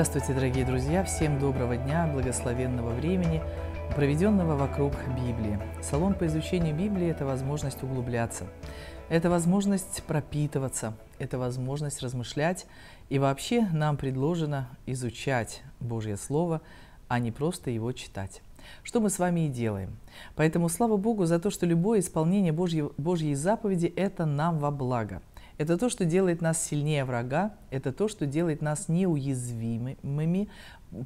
Здравствуйте, дорогие друзья! Всем доброго дня, благословенного времени, проведенного вокруг Библии. Салон по изучению Библии – это возможность углубляться, это возможность пропитываться, это возможность размышлять, и вообще нам предложено изучать Божье Слово, а не просто его читать что мы с вами и делаем. Поэтому слава Богу за то, что любое исполнение Божьей, Божьей заповеди – это нам во благо – это то, что делает нас сильнее врага, это то, что делает нас неуязвимыми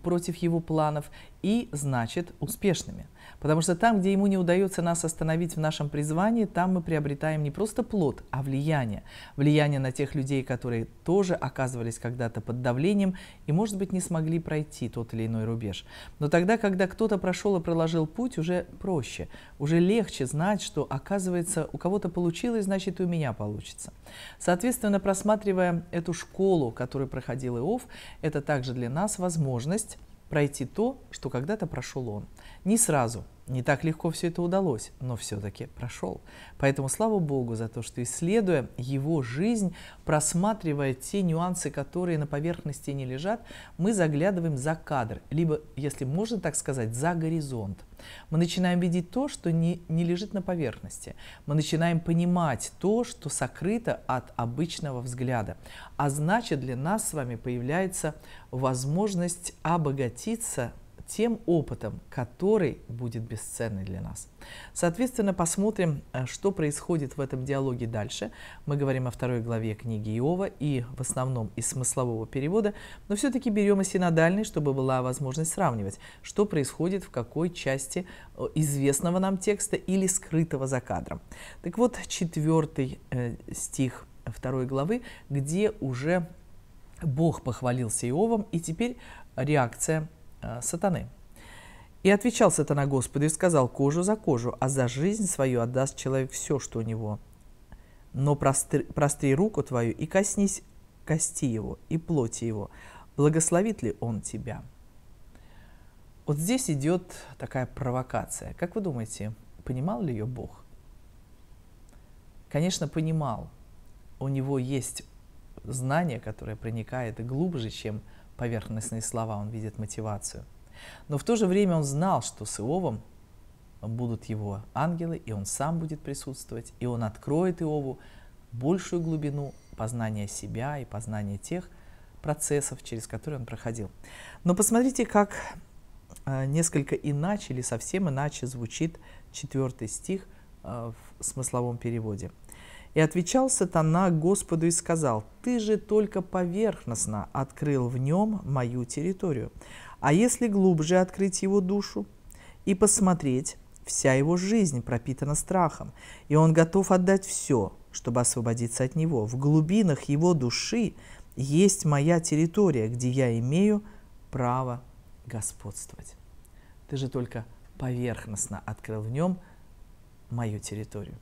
против его планов и, значит, успешными. Потому что там, где ему не удается нас остановить в нашем призвании, там мы приобретаем не просто плод, а влияние. Влияние на тех людей, которые тоже оказывались когда-то под давлением и, может быть, не смогли пройти тот или иной рубеж. Но тогда, когда кто-то прошел и проложил путь, уже проще, уже легче знать, что, оказывается, у кого-то получилось, значит, и у меня получится. Соответственно, просматривая эту школу, которую проходил Иов, это также для нас возможность возможность пройти то, что когда-то прошел он. Не сразу, не так легко все это удалось, но все-таки прошел. Поэтому слава Богу за то, что исследуя его жизнь, просматривая те нюансы, которые на поверхности не лежат, мы заглядываем за кадр, либо, если можно так сказать, за горизонт. Мы начинаем видеть то, что не, не лежит на поверхности. Мы начинаем понимать то, что сокрыто от обычного взгляда. А значит, для нас с вами появляется возможность обогатиться тем опытом, который будет бесценный для нас. Соответственно, посмотрим, э, что происходит в этом диалоге дальше. Мы говорим о второй главе книги Иова и в основном из смыслового перевода, но все-таки берем и синодальный, чтобы была возможность сравнивать, что происходит в какой части э, известного нам текста или скрытого за кадром. Так вот, четвертый э, стих второй главы, где уже Бог похвалился Иовом, и теперь реакция Э, сатаны. И отвечал сатана Господу и сказал, кожу за кожу, а за жизнь свою отдаст человек все, что у него. Но простри, простри руку твою и коснись кости его и плоти его. Благословит ли он тебя? Вот здесь идет такая провокация. Как вы думаете, понимал ли ее Бог? Конечно, понимал. У него есть знание, которое проникает глубже, чем поверхностные слова, он видит мотивацию. Но в то же время он знал, что с Иовом будут его ангелы, и он сам будет присутствовать, и он откроет Иову большую глубину познания себя и познания тех процессов, через которые он проходил. Но посмотрите, как э, несколько иначе или совсем иначе звучит четвертый стих э, в смысловом переводе – и отвечал сатана Господу и сказал, «Ты же только поверхностно открыл в нем мою территорию. А если глубже открыть его душу и посмотреть, вся его жизнь пропитана страхом, и он готов отдать все, чтобы освободиться от него. В глубинах его души есть моя территория, где я имею право господствовать. Ты же только поверхностно открыл в нем мою территорию.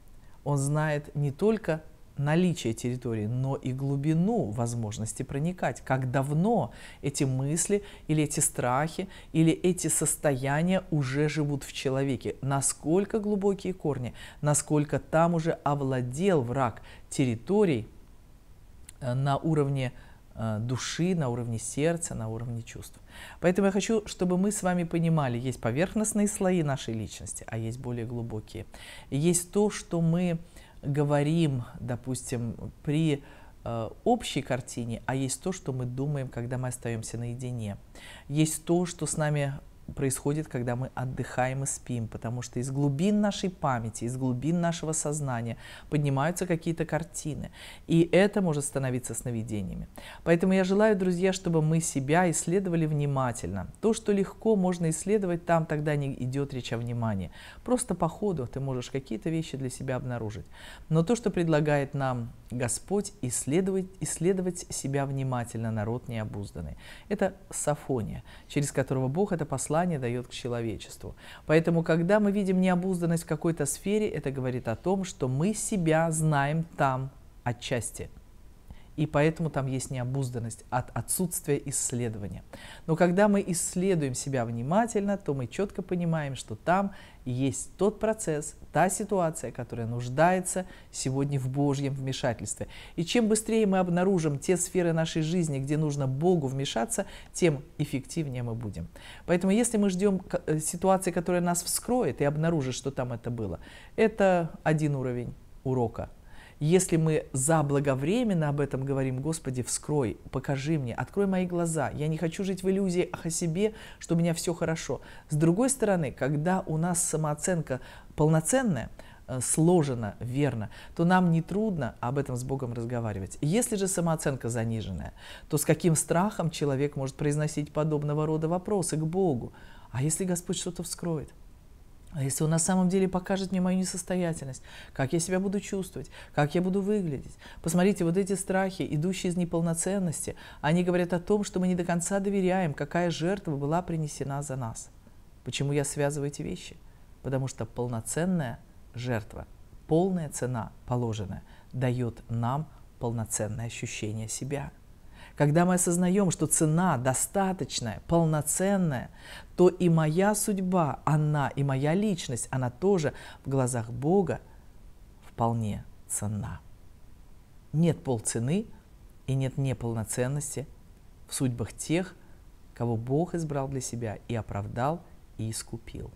Он знает не только наличие территории, но и глубину возможности проникать, как давно эти мысли или эти страхи или эти состояния уже живут в человеке, насколько глубокие корни, насколько там уже овладел враг территорий э, на уровне Э, души, на уровне сердца, на уровне чувств. Поэтому я хочу, чтобы мы с вами понимали, есть поверхностные слои нашей личности, а есть более глубокие. есть то, что мы говорим, допустим, при э, общей картине, а есть то, что мы думаем, когда мы остаемся наедине. Есть то, что с нами происходит, когда мы отдыхаем и спим, потому что из глубин нашей памяти, из глубин нашего сознания поднимаются какие-то картины, и это может становиться сновидениями. Поэтому я желаю, друзья, чтобы мы себя исследовали внимательно. То, что легко можно исследовать, там тогда не идет речь о внимании. Просто по ходу ты можешь какие-то вещи для себя обнаружить. Но то, что предлагает нам Господь исследовать, исследовать себя внимательно, народ необузданный. Это Сафония, через которого Бог это послание дает к человечеству. Поэтому, когда мы видим необузданность в какой-то сфере, это говорит о том, что мы себя знаем там отчасти – и поэтому там есть необузданность от отсутствия исследования. Но когда мы исследуем себя внимательно, то мы четко понимаем, что там есть тот процесс, та ситуация, которая нуждается сегодня в Божьем вмешательстве. И чем быстрее мы обнаружим те сферы нашей жизни, где нужно Богу вмешаться, тем эффективнее мы будем. Поэтому если мы ждем э, ситуации, которая нас вскроет и обнаружит, что там это было, это один уровень урока – если мы заблаговременно об этом говорим, Господи, вскрой, покажи мне, открой мои глаза, я не хочу жить в иллюзиях о себе, что у меня все хорошо. С другой стороны, когда у нас самооценка полноценная, э, сложено верно, то нам не трудно об этом с Богом разговаривать. Если же самооценка заниженная, то с каким страхом человек может произносить подобного рода вопросы к Богу? А если Господь что-то вскроет? А если он на самом деле покажет мне мою несостоятельность, как я себя буду чувствовать, как я буду выглядеть. Посмотрите, вот эти страхи, идущие из неполноценности, они говорят о том, что мы не до конца доверяем, какая жертва была принесена за нас. Почему я связываю эти вещи? Потому что полноценная жертва, полная цена положенная, дает нам полноценное ощущение себя – когда мы осознаем, что цена достаточная, полноценная, то и моя судьба, она и моя личность, она тоже в глазах Бога вполне ценна. Нет полцены и нет неполноценности в судьбах тех, кого Бог избрал для себя и оправдал, и искупил.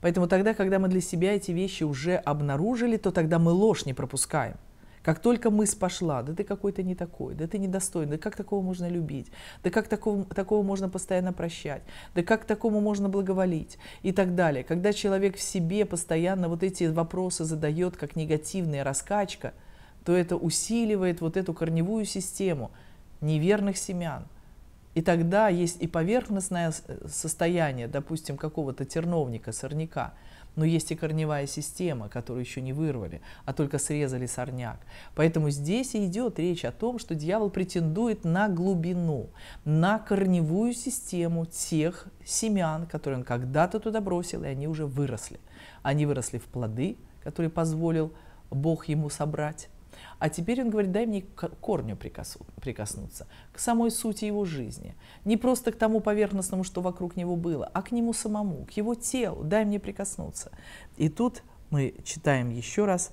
Поэтому тогда, когда мы для себя эти вещи уже обнаружили, то тогда мы ложь не пропускаем. Как только мысль пошла, да ты какой-то не такой, да ты недостойный, да как такого можно любить, да как такого, такого можно постоянно прощать, да как такому можно благоволить и так далее. Когда человек в себе постоянно вот эти вопросы задает, как негативная раскачка, то это усиливает вот эту корневую систему неверных семян. И тогда есть и поверхностное состояние, допустим, какого-то терновника, сорняка, но есть и корневая система, которую еще не вырвали, а только срезали сорняк. Поэтому здесь и идет речь о том, что дьявол претендует на глубину, на корневую систему тех семян, которые он когда-то туда бросил, и они уже выросли. Они выросли в плоды, которые позволил Бог ему собрать а теперь он говорит, дай мне к корню прикоснуться, к самой сути его жизни. Не просто к тому поверхностному, что вокруг него было, а к нему самому, к его телу, дай мне прикоснуться. И тут мы читаем еще раз,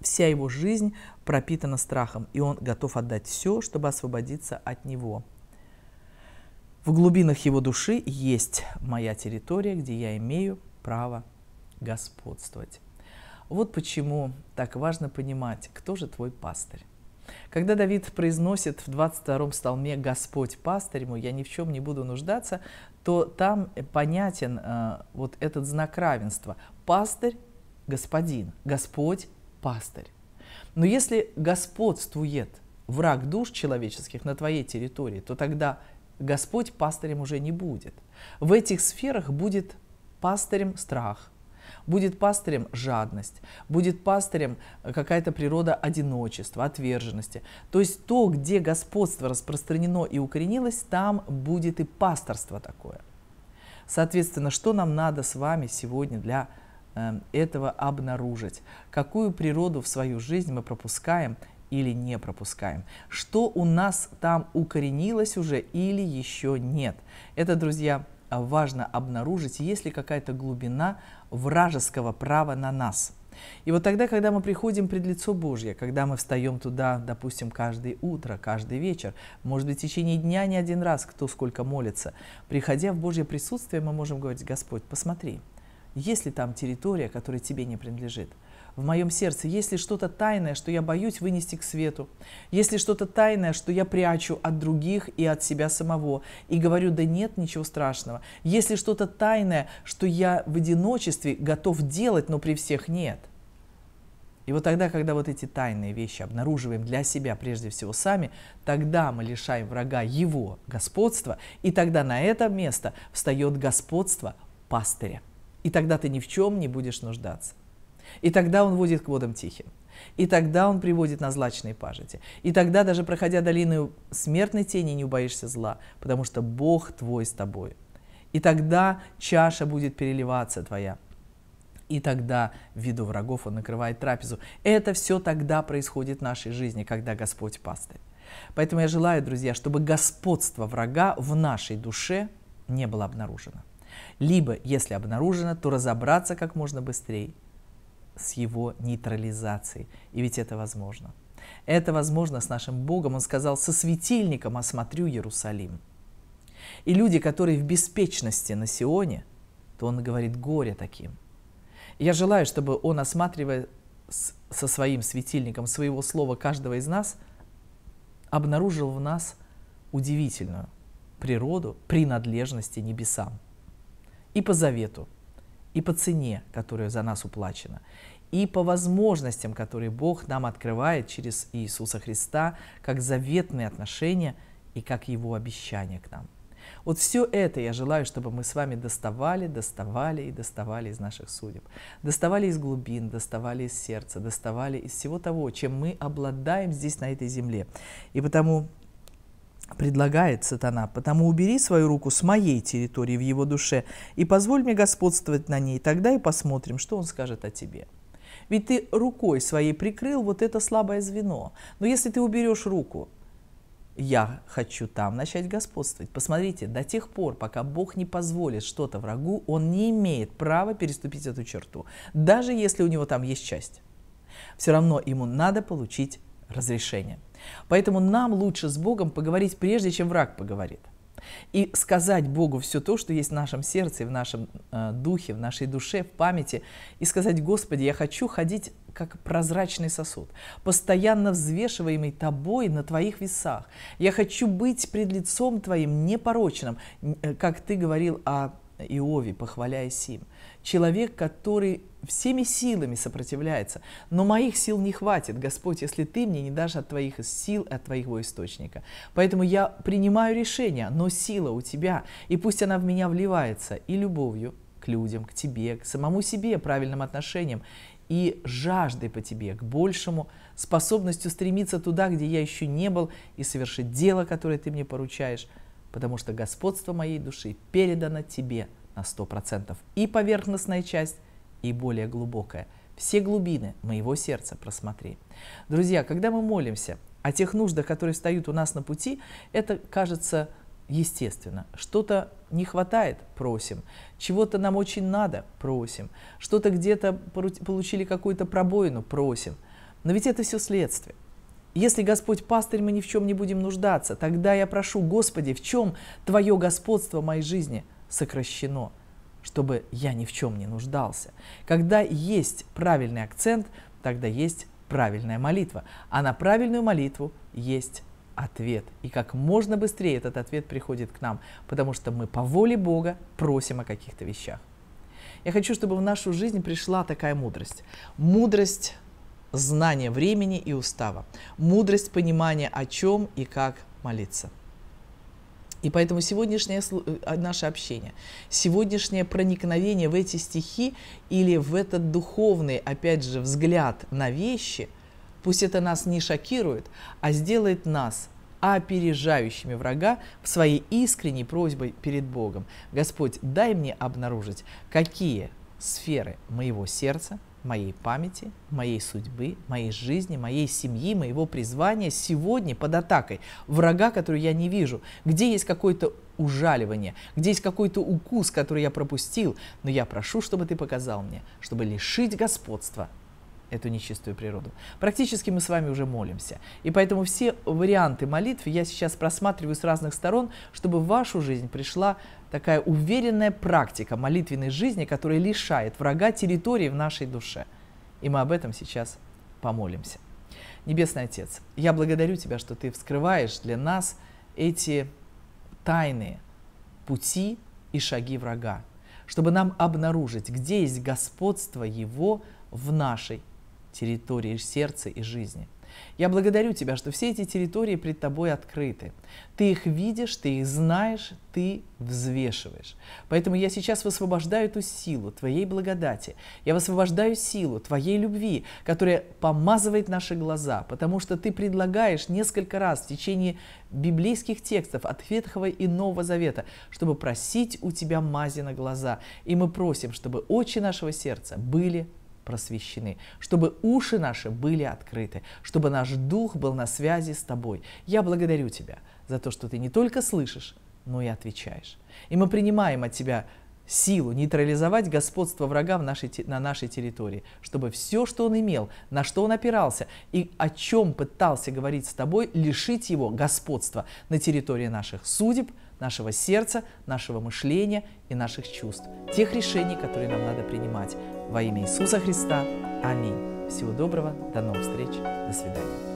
вся его жизнь пропитана страхом, и он готов отдать все, чтобы освободиться от него. В глубинах его души есть моя территория, где я имею право господствовать. Вот почему так важно понимать, кто же твой пастырь. Когда Давид произносит в 22-м псалме «Господь пастырь мой, я ни в чем не буду нуждаться», то там понятен э, вот этот знак равенства. Пастырь – господин, Господь – пастырь. Но если господствует враг душ человеческих на твоей территории, то тогда Господь пастырем уже не будет. В этих сферах будет пастырем страх, Будет пастырем жадность, будет пастырем э, какая-то природа одиночества, отверженности. То есть то, где господство распространено и укоренилось, там будет и пасторство такое. Соответственно, что нам надо с вами сегодня для эм, этого обнаружить, какую природу в свою жизнь мы пропускаем или не пропускаем, что у нас там укоренилось уже или еще нет. Это, друзья, а, важно обнаружить, есть ли какая-то глубина вражеского права на нас. И вот тогда, когда мы приходим пред лицо Божье, когда мы встаем туда, допустим, каждое утро, каждый вечер, может быть, в течение дня не один раз, кто сколько молится, приходя в Божье присутствие, мы можем говорить, Господь, посмотри, есть ли там территория, которая тебе не принадлежит – в моем сердце, если что-то тайное, что я боюсь вынести к свету, если что-то тайное, что я прячу от других и от себя самого, и говорю, да нет, ничего страшного, если что-то тайное, что я в одиночестве готов делать, но при всех нет. И вот тогда, когда вот эти тайные вещи обнаруживаем для себя прежде всего сами, тогда мы лишаем врага его господства, и тогда на это место встает господство пастыря. И тогда ты ни в чем не будешь нуждаться. И тогда он водит к водам тихим. И тогда он приводит на злачные пажити. И тогда, даже проходя долину смертной тени, не убоишься зла, потому что Бог твой с тобой. И тогда чаша будет переливаться твоя. И тогда в виду врагов он накрывает трапезу. Это все тогда происходит в нашей жизни, когда Господь пастырь. Поэтому я желаю, друзья, чтобы господство врага в нашей душе не было обнаружено. Либо, если обнаружено, то разобраться как можно быстрее – с его нейтрализацией. И ведь это возможно. Это возможно с нашим Богом. Он сказал, со светильником осмотрю Иерусалим. И люди, которые в беспечности на Сионе, то он говорит, горе таким. я желаю, чтобы он, осматривая со своим светильником своего слова каждого из нас, обнаружил в нас удивительную природу принадлежности небесам. И по завету и по цене, которая за нас уплачена, и по возможностям, которые Бог нам открывает через Иисуса Христа, как заветные отношения и как Его обещание к нам. Вот все это я желаю, чтобы мы с вами доставали, доставали и доставали из наших судеб. Доставали из глубин, доставали из сердца, доставали из всего того, чем мы обладаем здесь, на этой земле. И потому предлагает сатана, потому убери свою руку с моей территории в его душе и позволь мне господствовать на ней, тогда и посмотрим, что он скажет о тебе. Ведь ты рукой своей прикрыл вот это слабое звено. Но если ты уберешь руку, я хочу там начать господствовать. Посмотрите, до тех пор, пока Бог не позволит что-то врагу, он не имеет права переступить эту черту, даже если у него там есть часть. Все равно ему надо получить разрешение. Поэтому нам лучше с Богом поговорить прежде, чем враг поговорит. И сказать Богу все то, что есть в нашем сердце, в нашем э, духе, в нашей душе, в памяти. И сказать, Господи, я хочу ходить как прозрачный сосуд, постоянно взвешиваемый Тобой на Твоих весах. Я хочу быть пред лицом Твоим непорочным, э, как Ты говорил о Иове, похваляя Сим. Человек, который всеми силами сопротивляется. Но моих сил не хватит, Господь, если ты мне не дашь от твоих сил, от твоего источника. Поэтому я принимаю решение, но сила у тебя, и пусть она в меня вливается и любовью к людям, к тебе, к самому себе, правильным отношениям, и жаждой по тебе, к большему, способностью стремиться туда, где я еще не был, и совершить дело, которое ты мне поручаешь, потому что господство моей души передано тебе на 100%. И поверхностная часть – и более глубокое. Все глубины моего сердца просмотри. Друзья, когда мы молимся о тех нуждах, которые встают у нас на пути, это кажется естественно. Что-то не хватает – просим. Чего-то нам очень надо – просим. Что-то где-то получили какую-то пробоину – просим. Но ведь это все следствие. Если Господь пастырь, мы ни в чем не будем нуждаться. Тогда я прошу, Господи, в чем Твое господство в моей жизни сокращено – чтобы я ни в чем не нуждался. Когда есть правильный акцент, тогда есть правильная молитва. А на правильную молитву есть ответ. И как можно быстрее этот ответ приходит к нам, потому что мы по воле Бога просим о каких-то вещах. Я хочу, чтобы в нашу жизнь пришла такая мудрость. Мудрость знания времени и устава. Мудрость понимания, о чем и как молиться. И поэтому сегодняшнее э, а, наше общение, сегодняшнее проникновение в эти стихи или в этот духовный, опять же, взгляд на вещи, пусть это нас не шокирует, а сделает нас опережающими врага в своей искренней просьбе перед Богом. Господь, дай мне обнаружить, какие сферы моего сердца – моей памяти, моей судьбы, моей жизни, моей семьи, моего призвания сегодня под атакой врага, которую я не вижу, где есть какое-то ужаливание, где есть какой-то укус, который я пропустил, но я прошу, чтобы ты показал мне, чтобы лишить господства эту нечистую природу. Практически мы с вами уже молимся. И поэтому все варианты молитвы я сейчас просматриваю с разных сторон, чтобы в вашу жизнь пришла такая уверенная практика молитвенной жизни, которая лишает врага территории в нашей душе. И мы об этом сейчас помолимся. Небесный Отец, я благодарю Тебя, что Ты вскрываешь для нас эти тайные пути и шаги врага, чтобы нам обнаружить, где есть господство Его в нашей территории сердца и жизни. Я благодарю тебя, что все эти территории пред тобой открыты. Ты их видишь, ты их знаешь, ты взвешиваешь. Поэтому я сейчас высвобождаю эту силу твоей благодати. Я высвобождаю силу твоей любви, которая помазывает наши глаза, потому что ты предлагаешь несколько раз в течение библейских текстов от Ветхого и Нового Завета, чтобы просить у тебя мази на глаза. И мы просим, чтобы очи нашего сердца были просвещены, чтобы уши наши были открыты, чтобы наш дух был на связи с тобой. Я благодарю тебя за то, что ты не только слышишь, но и отвечаешь. И мы принимаем от тебя силу нейтрализовать господство врага в нашей, на нашей территории, чтобы все, что он имел, на что он опирался и о чем пытался говорить с тобой, лишить его господства на территории наших судеб, нашего сердца, нашего мышления и наших чувств, тех решений, которые нам надо принимать. Во имя Иисуса Христа. Аминь. Всего доброго. До новых встреч. До свидания.